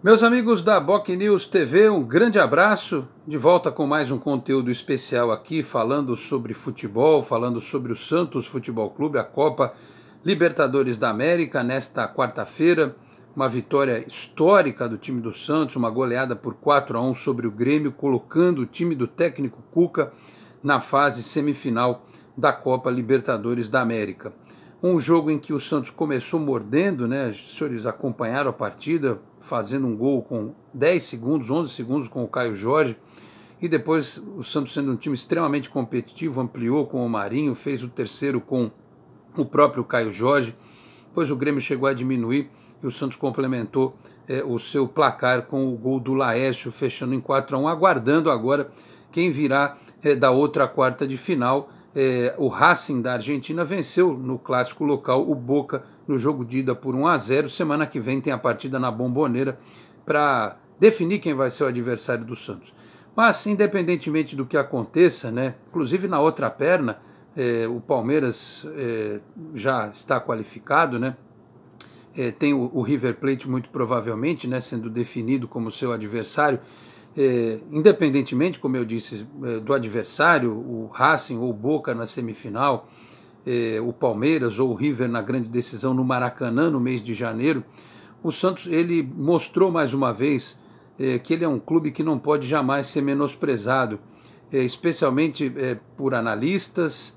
Meus amigos da Boc News TV, um grande abraço. De volta com mais um conteúdo especial aqui, falando sobre futebol, falando sobre o Santos Futebol Clube, a Copa Libertadores da América, nesta quarta-feira. Uma vitória histórica do time do Santos, uma goleada por 4 a 1 sobre o Grêmio, colocando o time do técnico Cuca na fase semifinal da Copa Libertadores da América. Um jogo em que o Santos começou mordendo, né? Os senhores acompanharam a partida, fazendo um gol com 10 segundos, 11 segundos com o Caio Jorge. E depois o Santos sendo um time extremamente competitivo, ampliou com o Marinho, fez o terceiro com o próprio Caio Jorge. Pois o Grêmio chegou a diminuir e o Santos complementou é, o seu placar com o gol do Laércio, fechando em 4 a 1 aguardando agora quem virá é, da outra quarta de final é, o Racing da Argentina venceu no clássico local o Boca no jogo de ida por 1 a 0. Semana que vem tem a partida na Bomboneira para definir quem vai ser o adversário do Santos. Mas, independentemente do que aconteça, né, inclusive na outra perna, é, o Palmeiras é, já está qualificado, né? É, tem o, o River Plate muito provavelmente né, sendo definido como seu adversário é, independentemente, como eu disse, é, do adversário, o Racing ou o Boca na semifinal, é, o Palmeiras ou o River na grande decisão no Maracanã no mês de janeiro, o Santos ele mostrou mais uma vez é, que ele é um clube que não pode jamais ser menosprezado, é, especialmente é, por analistas,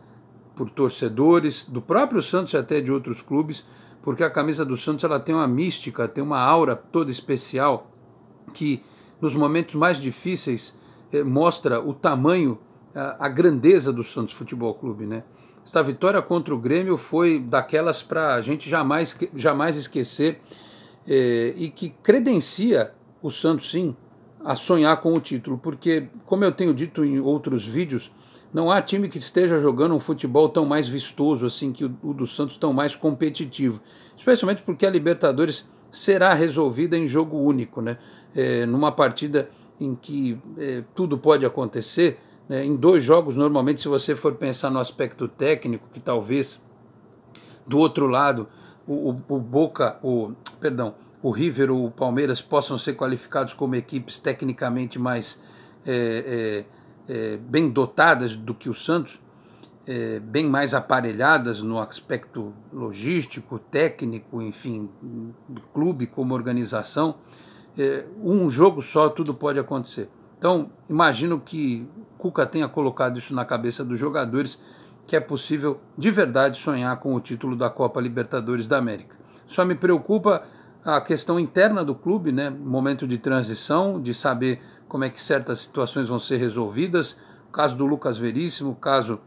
por torcedores do próprio Santos e até de outros clubes, porque a camisa do Santos ela tem uma mística, tem uma aura toda especial que nos momentos mais difíceis, eh, mostra o tamanho, a, a, grandeza do Santos Futebol Clube. Né? Esta vitória contra o Grêmio foi daquelas para a gente jamais, jamais esquecer eh, e que credencia o Santos, sim, a sonhar com o título, porque, como eu tenho dito em outros vídeos, não há time que esteja jogando um futebol tão mais vistoso assim que o do Santos, tão mais competitivo. Especialmente porque a Libertadores será resolvida em jogo único, né? é, numa partida em que é, tudo pode acontecer, né, em dois jogos, normalmente, se você for pensar no aspecto técnico, que talvez do outro lado o, o, o Boca, o perdão, o River ou o Palmeiras possam ser qualificados como equipes tecnicamente mais é, é, é bem dotadas do que o Santos, é, bem mais aparelhadas no aspecto logístico, técnico, enfim, clube como organização é, um jogo só tudo pode acontecer. Então, imagino que Cuca tenha colocado isso na cabeça dos jogadores, que é possível de verdade sonhar com o título da Copa Libertadores da América. Só me preocupa a questão interna do clube, né? Momento de transição, de saber como é que certas situações vão ser resolvidas. O caso do Lucas Veríssimo, o caso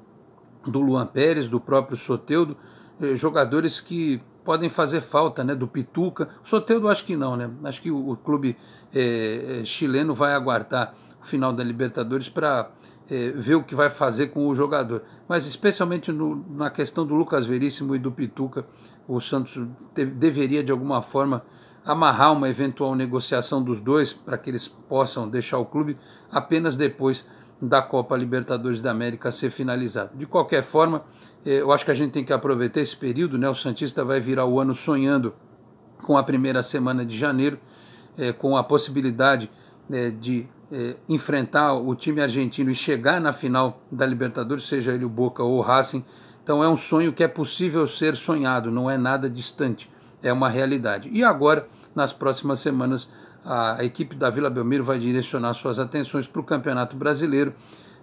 do Luan Pérez, do próprio Soteudo, eh, jogadores que podem fazer falta, né, do Pituca. O Soteldo acho que não, né? Acho que o, clube é, é, chileno vai aguardar o final da Libertadores para é, ver o que vai fazer com o jogador. Mas especialmente no, na questão do Lucas Veríssimo e do Pituca, o Santos te, deveria de alguma forma amarrar uma eventual negociação dos dois para que eles possam deixar o clube apenas depois da Copa Libertadores da América ser finalizado. De qualquer forma, eh, eu acho que a gente tem que aproveitar esse período, né? O Santista vai virar o ano sonhando com a primeira semana de janeiro, é, com a possibilidade é, de é, enfrentar o time argentino e chegar na final da Libertadores, seja ele o Boca ou o Racing. Então é um sonho que é possível ser sonhado, não é nada distante, é uma realidade. E agora nas próximas semanas, a, equipe da Vila Belmiro vai direcionar suas atenções para o Campeonato Brasileiro.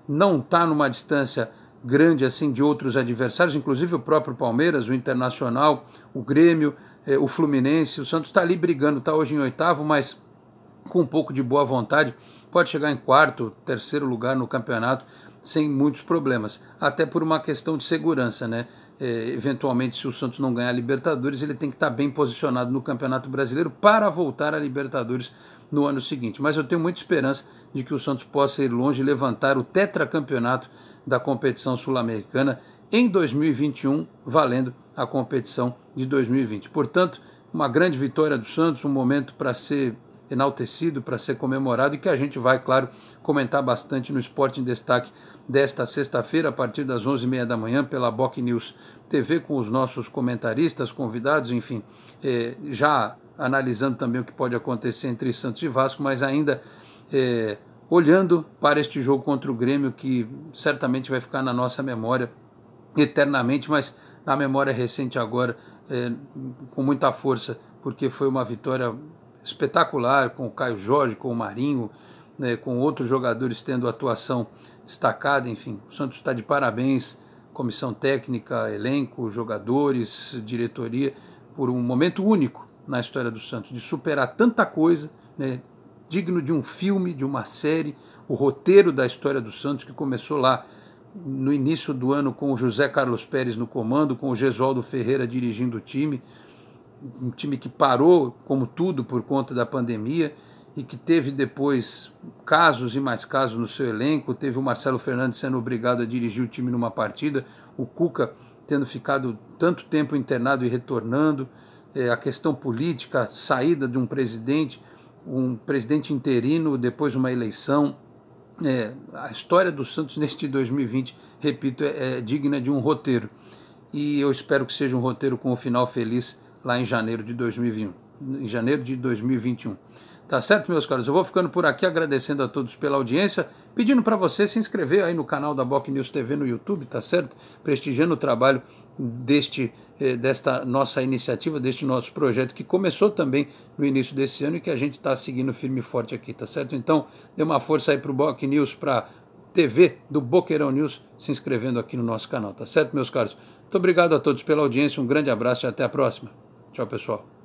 Não está numa distância grande assim de outros adversários, inclusive o próprio Palmeiras, o Internacional, o Grêmio, eh, o Fluminense. O Santos está ali brigando, está hoje em oitavo, mas com um pouco de boa vontade pode chegar em quarto, terceiro lugar no campeonato sem muitos problemas, até por uma questão de segurança, né? É, eventualmente, se o Santos não ganhar a Libertadores, ele tem que estar tá bem posicionado no Campeonato Brasileiro para voltar a Libertadores no ano seguinte. Mas eu tenho muita esperança de que o Santos possa ir longe e levantar o tetracampeonato da competição sul-americana em 2021, valendo a competição de 2020. Portanto, uma grande vitória do Santos, um momento para ser enaltecido, para ser comemorado e que a gente vai, claro, comentar bastante no Esporte em Destaque desta sexta-feira, a partir das 11h30 da manhã, pela Boc News TV, com os nossos comentaristas, convidados, enfim, eh, já analisando também o que pode acontecer entre Santos e Vasco, mas ainda eh, olhando para este jogo contra o Grêmio, que certamente vai ficar na nossa memória eternamente, mas na memória recente agora, eh, com muita força, porque foi uma vitória espetacular com o Caio Jorge, com o Marinho, né, com outros jogadores tendo atuação destacada, enfim, o Santos está de parabéns, comissão técnica, elenco, jogadores, diretoria, por um momento único na história do Santos, de superar tanta coisa, né, digno de um filme, de uma série, o roteiro da história do Santos que começou lá no início do ano com o José Carlos Pérez no comando, com o Gesualdo Ferreira dirigindo o time, um time que parou, como tudo, por conta da pandemia e que teve depois casos e mais casos no seu elenco. Teve o Marcelo Fernandes sendo obrigado a dirigir o time numa partida, o Cuca tendo ficado tanto tempo internado e retornando, é, a questão política, a saída de um presidente, um presidente interino, depois uma eleição. É, a história do Santos neste 2020, repito, é, é digna de um roteiro. E eu espero que seja um roteiro com um final feliz lá em janeiro de 2021. Em janeiro de 2021. Tá certo, meus caros? Eu vou ficando por aqui agradecendo a todos pela audiência, pedindo para você se inscrever aí no canal da Boc News TV no YouTube, tá certo? Prestigiando o trabalho deste, eh, desta nossa iniciativa, deste nosso projeto, que começou também no início desse ano e que a gente está seguindo firme e forte aqui, tá certo? Então, dê uma força aí para o Boc News, para TV do Boqueirão News, se inscrevendo aqui no nosso canal, tá certo, meus caros? Muito obrigado a todos pela audiência, um grande abraço e até a próxima. Tchau, pessoal.